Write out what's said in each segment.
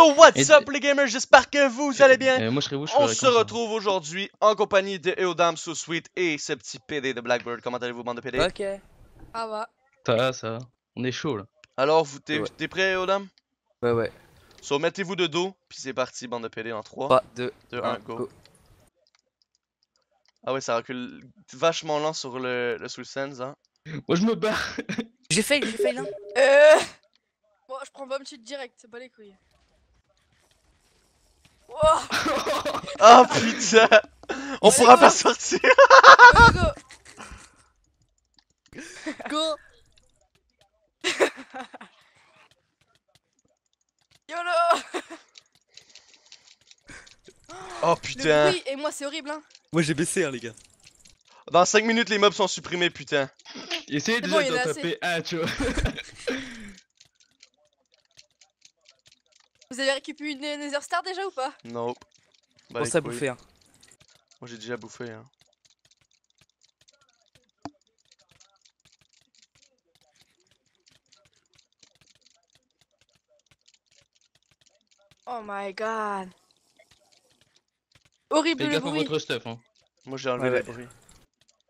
Yo, what's up les gamers? J'espère que vous euh, allez bien. Euh, moi, je serai vous, je On se retrouve aujourd'hui en compagnie de Eodam sous suite et ce petit PD de Blackbird. Comment allez-vous, bande de PD? Ok. Ah va. Ça va, ça va. On est chaud là. Alors, vous t'es prêt, Eodam? Ouais, ouais. So, mettez-vous de dos, puis c'est parti, bande de PD en 3, 3 2, 2 1, go. Ah ouais, ça recule vachement lent sur le, le sens hein. Moi, je me barre j'ai fait, j'ai fait hein. là. Euh. Bon, je prends bomb suite direct, c'est pas les couilles. Oh, oh putain On pourra pas sortir Go, Go, YOLO Oh putain Le et moi c'est horrible hein Moi j'ai baissé hein les gars Dans 5 minutes les mobs sont supprimés putain Essayez déjà de taper un tu vois Vous avez récupéré une Nether Star déjà ou pas Non. Bah, ça à bouffer. Moi j'ai déjà bouffé. Hein. Oh my god. Horrible Faites gaffe à votre stuff. Hein. Moi j'ai enlevé la le bruit.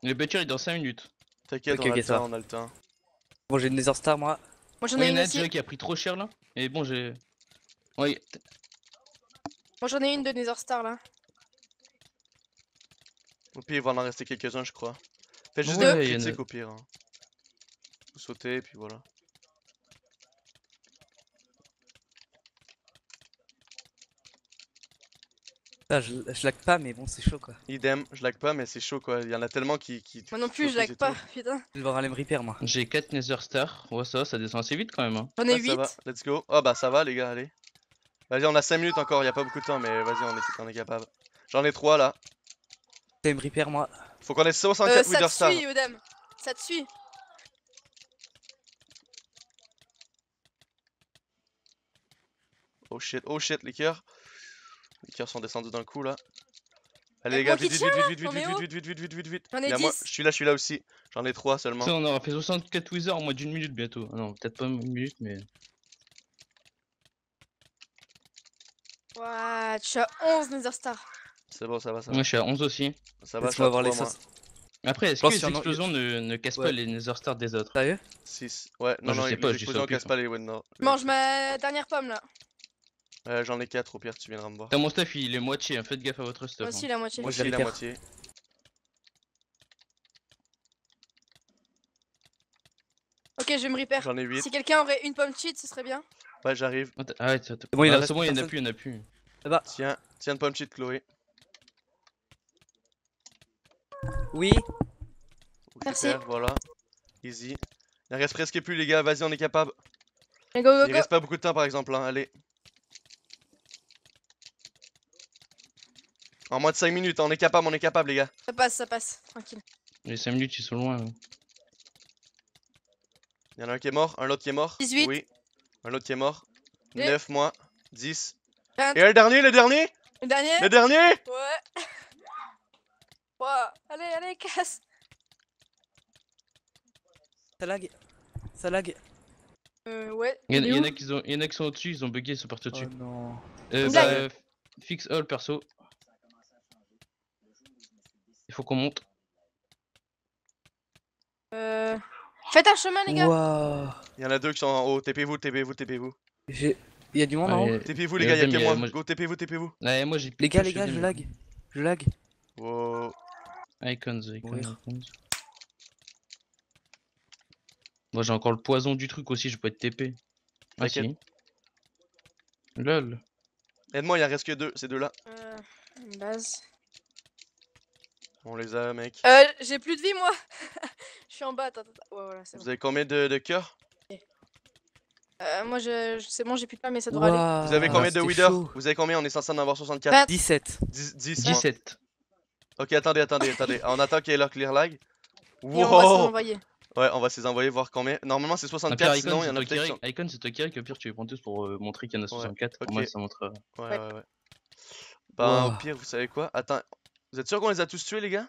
Le butcher est dans 5 minutes. T'inquiète, on, a le temps, Bon, j'ai une Nether Star, moi. Moi j'en ai une qui a pris trop cher là. Et bon, j'ai. Oui. Moi j'en ai une de Nether Star là. Au pire, il va en rester quelques-uns, je crois. Faites juste des critiques au pire. Hein. Vous sautez et puis voilà. je, lag pas, mais bon, c'est chaud quoi. Idem, je lag pas, mais c'est chaud quoi. Il y en a tellement qui. moi non plus, je lag pas, putain. Je vais aller me repair moi. J'ai 4 Nether Star. Ouais, ça, ça descend assez vite quand même. Hein. J'en ai 8. Let's go. Oh bah ça va les gars, allez. Vas-y, on a 5 minutes encore, y a pas beaucoup de temps, mais vas-y, on est, capable. J'en ai 3 là. me repair moi. Faut qu'on ait 64 euh, Ça te suit, Odem. Ça te suit. Oh shit, oh shit, les cœurs. Les cœurs sont descendus d'un coup là. Allez les gars, vite, vite, vite, vite, vite, vite, vite, vite, vite, vite, vite. J'en ai Moi, je suis là, je suis là aussi. J'en ai 3 seulement. on aura fait 64 wizards en moins d'une minute bientôt. Ah non, peut-être pas une minute, mais. Ouah, tu as 11 Nether Star. C'est bon, ça va, ça va. Moi, je suis à 11 aussi. Ça va, je vais avoir les Après, est-ce que les explosions ne, ne cassent pas les Nether star des autres Sérieux 6. Ouais, non, non, je sais pas, les explosions ne pas les Mange ma dernière pomme là. Euh, J'en ai 4 au pire, tu viendras me voir. T'as mon stuff, il est moitié, hein, faites gaffe à votre stuff. Moi aussi, hein. la moitié. Moi, j'ai la moitié. Ok, je vais me repère J'en ai 8. Si quelqu'un aurait une pomme cheat, ce serait bien. Ouais, j'arrive. Ah ouais, bon, il, ah, il y en a plus, il y en a plus. Eh ben. Tiens, tiens de pomme de Chloé. Oui. Merci. voilà. Easy. Il en reste presque plus, les gars. Vas-y, on est capable. Go, go, Il reste pas beaucoup de temps, par exemple. Hein. Allez. En moins de 5 minutes, on est capable, on est capable, les gars. Ça passe, ça passe. Tranquille. Les 5 minutes, ils sont loin. Hein. Il y en a un qui est mort, un autre qui est mort. 18. Oui. L'autre qui est mort. 9 mois. 10. Et le dernier, le dernier Le dernier Le dernier Ouais. Allez, allez, casse. Ça lag. Ça lag. Euh, ouais. Il y, en a qui sont au-dessus, ils ont bugué, ils sont partis au-dessus. Oh non. Euh, bah, euh, fixe all perso. Il faut qu'on monte. Euh. Faites un chemin, les gars. Il y en a deux qui sont en haut. TP-vous, TP-vous, TP-vous. Il y a du monde en haut. TP-vous, les gars, il y a que moi. Go, TP-vous, TP-vous. Les gars, les gars, je lag. Je lag. Wow. Icons, icons, Moi j'ai encore le poison du truc aussi, je peux être TP. Ah, Lol. Aide-moi, il en reste que deux, ces deux-là. Euh, base. On les a, mec. Euh, j'ai plus de vie, moi Je suis en bas, attends, attends. Ouais, voilà, c'est Vous avez combien de, de cœurs Euh, moi, je, c'est bon, j'ai plus de pas, mais ça devrait aller. Vous avez ah, combien de Wither Vous avez combien On est censé en avoir 64. 17. 10, 17. Ok, attendez, attendez, attendez. On attend qu'il y ait leur clear lag. on va se Wow Ouais, on va se les envoyer voir combien. Normalement, c'est 64, sinon il y en a peut Icon, c'est toi qui au pire, tu les prends tous pour euh, montrer qu'il y en a 64. moi, ça montre. Euh, ouais, ouais, ouais. Bah au pire, vous savez quoi Attends, vous êtes sûr qu'on les a tous tués, les gars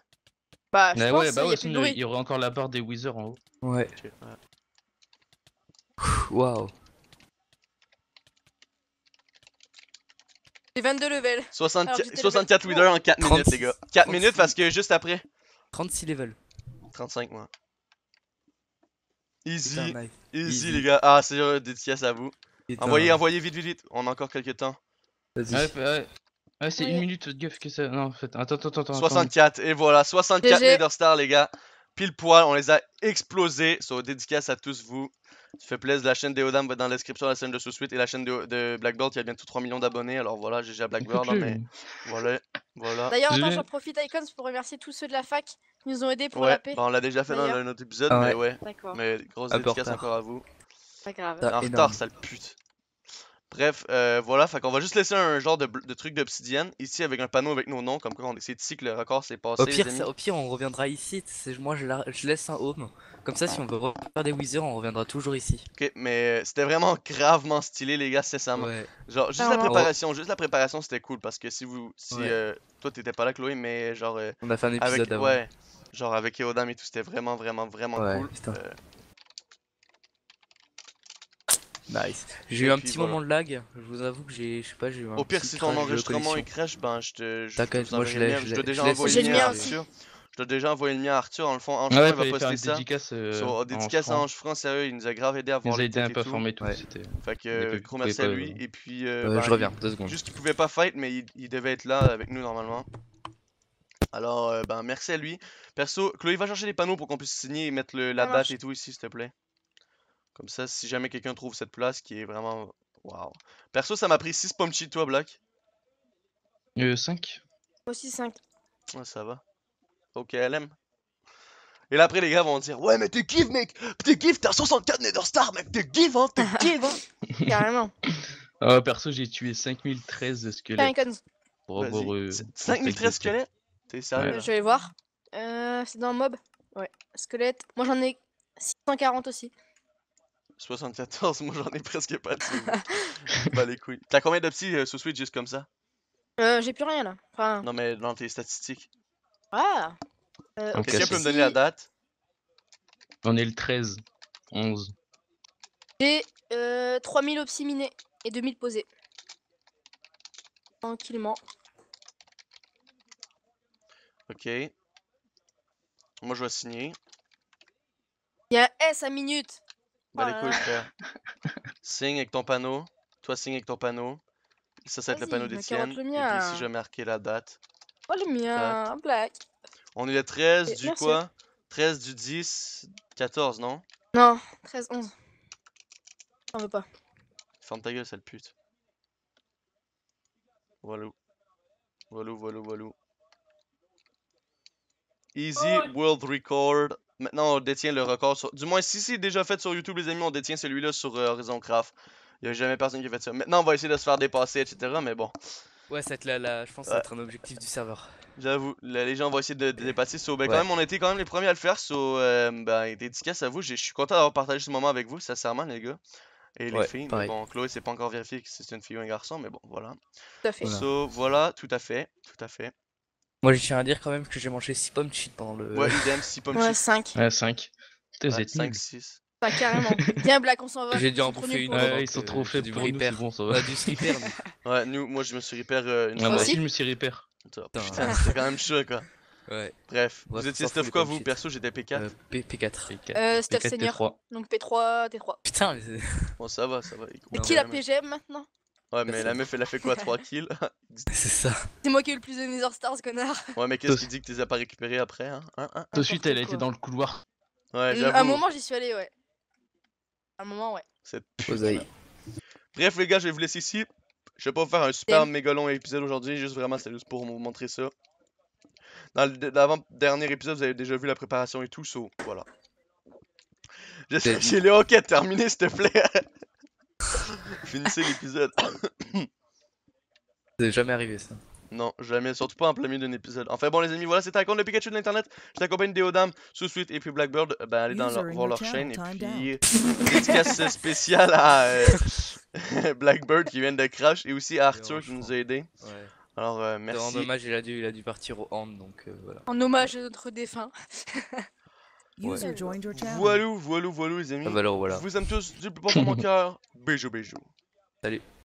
bah, je pense ouais, bah, ouais, il y, aurait encore la barre des Wizards en haut. Ouais. Waouh. J'ai 22 levels. 64 level. en 4 minutes, les gars. 4 minutes parce que juste après. 36 levels. 35, moi. Easy. easy, les gars. Ah, c'est euh, dédicace à vous. Envoyez, envoyez vite, vite, vite. On a encore quelques temps. Vas-y. Ouais, c'est une minute de gaffe que ça. Non, en fait, attends, attends, attends. 64, et voilà, 64 star les gars. Pile poil, on les a explosés. So, dédicace à tous vous. Ça fait plaisir. La chaîne des odam va dans la description, la chaîne de sous-suite et la chaîne de, de il y a bientôt 3 millions d'abonnés. Alors voilà, GG à Blackbird. mais... voilà, voilà. D'ailleurs, j'en profite, Icons, pour remercier tous ceux de la fac qui nous ont aidés pour la paix. Bah, on l'a déjà fait dans un autre épisode, ah mais ouais. Mais grosse dédicace encore à vous. Pas grave. En ah, retard, sale pute. Bref, euh, voilà, fait qu'on va juste laisser un genre de, de truc d'obsidienne ici avec un panneau avec nos noms, comme quoi on, c'est ici que le record c'est passé. Au pire, au pire, on reviendra ici. Moi, je, je, laisse un home. Comme ça, si on veut refaire des Wizards, on reviendra toujours ici. Ok, mais euh, c'était vraiment gravement stylé, les gars, c'est ça. Genre, juste la ah. préparation, juste la préparation, c'était cool parce que si vous. Si, euh, toi, t'étais pas là, Chloé, mais genre. on a fait un épisode avec, avant. Ouais, genre avec Eodam et tout, c'était vraiment, vraiment, vraiment cool. Nice. J'ai eu un petit moment de lag, je vous avoue que j'ai, je sais pas, j'ai eu un Au pire, si ton enregistrement il crash, ben je te. Je, moi je l'ai. Je dois déjà envoyer le mien à hein. Arthur. Je dois déjà envoyer le mien à Arthur. En le fond, Ange il va poster ça. Dédicace, euh, sur, dédicace à Ange France sérieux, il nous a grave aidé à voir. Il nous a aidé un peu former tout. C'était. Fait que gros merci à lui. Et puis. Euh, je bah, reviens, deux secondes. Juste qu'il pouvait pas fight, mais il devait être là avec nous normalement. Alors, euh, ben merci à lui. Perso, Chloé, va chercher les panneaux pour qu'on puisse signer et mettre la date et tout ici, s'il te plaît. Comme ça, si jamais quelqu'un trouve cette place qui est vraiment... Waouh Perso, ça m'a pris 6 de toi, Black. Euh, 5. Moi aussi 5. Ouais, ça va. Ok, LM. Et là, après, les gars vont dire Ouais, mais t'es give, mec T'es give, t'as 64 Netherstar, mec T'es give, hein T'es give, hein Carrément. Euh, perso, j'ai tué 5013 squelettes. 5013 euh, squelettes T'es sérieux Je vais voir. Euh, c'est dans Mob. Ouais, squelette. Moi, j'en ai 640 aussi. 74, moi j'en ai presque pas de Bah les couilles. T'as combien de euh, sous Switch juste comme ça euh, J'ai plus rien là. Non mais dans tes statistiques. Ah euh, Quelqu'un peut me donner la date On est le 13, 11. J'ai euh, 3000 opsi minés et 2000 posés. Tranquillement. Ok. Moi je vais signer. Il y a S à minute bah les ah. couilles, frère. signe avec ton panneau. Toi, signe avec ton panneau. Ça, ça va être le panneau d'Etienne Et puis ici, je vais marquer la date. Oh, le mien, black. On est le 13 du quoi 13 du 10, 14, non Non, 13, 11. On veut pas. Ferme ta gueule, sale pute. Voilà. Voilà, voilà, voilà. Easy oh. world record Maintenant, on détient le record Du moins, si c'est déjà fait sur YouTube, les amis, on détient celui-là sur euh, Horizon Craft. Il a jamais personne qui a fait ça. Maintenant, on va essayer de se faire dépasser, etc. Mais bon. Ouais, ça je pense que ça va être un objectif du serveur. J'avoue, les gens vont essayer de, dépasser. So, ben, quand même, on était quand même les premiers à le faire. So, euh, ben, dédicace à vous. Je suis content d'avoir partagé ce moment avec vous, sincèrement, les gars. Et les filles. bon, Chloé, c'est pas encore vérifié si c'est une fille ou un garçon, mais bon, voilà. Tout à fait. So, voilà, tout à fait. Tout à fait. Moi, je tiens à dire quand même que j'ai mangé 6 pommes de pendant le. Ouais, idem, 6 pommes de Ouais, 5. Ouais, 5. T'es 5, 6. Pas carrément. Tiens black, on s'en va. J'ai dû en profiter bouffer une. Ouais, ils sont trop faits du pour nous, bon, ça va. Bah, ouais, nous, moi je me suis repair euh, une moi ah fois. je me suis repair. Putain, c'est quand même chaud quoi. Ouais. Bref, vous étiez stuff quoi vous Perso, j'étais P4. P- P4. Euh, euh stuff Senior. Donc P3, T3. Putain, les... Bon, ça va, ça va. Et qui la PGM maintenant Ouais, mais la meuf, elle a fait quoi 3 kills C'est ça. C'est moi qui ai eu le plus de Nether Stars, connard. Ouais, mais qu'est-ce qui dit que tu les as pas récupéré après hein Tout De suite, elle a été dans le couloir. Ouais, j'avoue. Euh, à un moment, j'y suis allé, ouais. À un moment, ouais. Cette putain. Bref, les gars, je vais vous laisser ici. Je vais pas vous faire un super méga long épisode aujourd'hui, juste vraiment, c'est juste pour vous montrer ça. Dans l'avant-dernier épisode, vous avez déjà vu la préparation et tout, so voilà. J'espère que les hockey terminés s'il te plaît. Finissez l'épisode. C'est jamais arrivé ça. Non, jamais, surtout pas en plein milieu d'un épisode. Enfin bon les amis, voilà, c'était un compte de Pikachu de l'internet. Je t'accompagne des Odam, sous suite et puis Blackbird, euh, ben allez dans leur, voir leur chaîne et puis dédicace spéciale à euh, Blackbird qui vient de crash et aussi à Arthur qui nous a aidé. Alors euh, merci. En hommage, il a dû, il a dû partir au hand donc voilà. En hommage à notre défunt. Voilà, voilà, voilà les amis. Ah bah je vous aime tous du plus mon cœur.